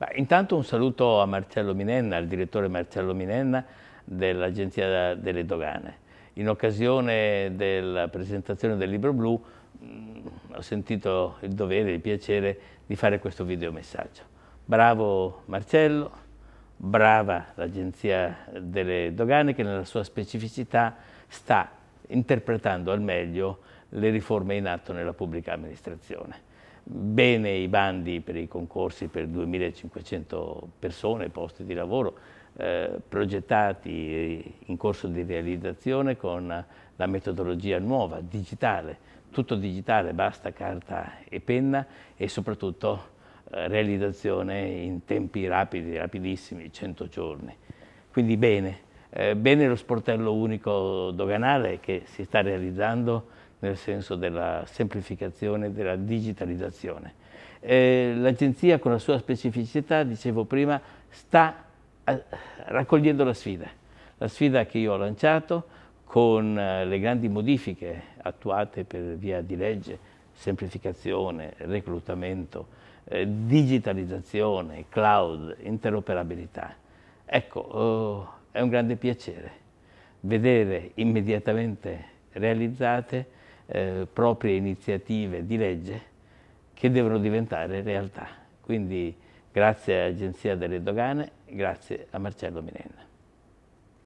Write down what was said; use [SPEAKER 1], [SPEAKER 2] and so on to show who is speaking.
[SPEAKER 1] Ma intanto un saluto a Marcello Minenna, al direttore Marcello Minenna dell'Agenzia delle Dogane. In occasione della presentazione del libro blu mh, mm, ho sentito il dovere e il piacere di fare questo videomessaggio. Bravo Marcello, brava l'Agenzia delle Dogane che nella sua specificità sta interpretando al meglio le riforme in atto nella pubblica amministrazione. Bene i bandi per i concorsi per 2.500 persone, posti di lavoro, eh, progettati in corso di realizzazione con la metodologia nuova, digitale, tutto digitale, basta carta e penna e soprattutto eh, realizzazione in tempi rapidi, rapidissimi, 100 giorni. Quindi bene, eh, bene lo sportello unico doganale che si sta realizzando nel senso della semplificazione, e della digitalizzazione. Eh, L'agenzia con la sua specificità, dicevo prima, sta eh, raccogliendo la sfida, la sfida che io ho lanciato con eh, le grandi modifiche attuate per via di legge, semplificazione, reclutamento, eh, digitalizzazione, cloud, interoperabilità. Ecco, oh, è un grande piacere vedere immediatamente realizzate eh, proprie iniziative di legge che devono diventare realtà. Quindi grazie all'Agenzia delle Dogane, grazie a Marcello Minenna.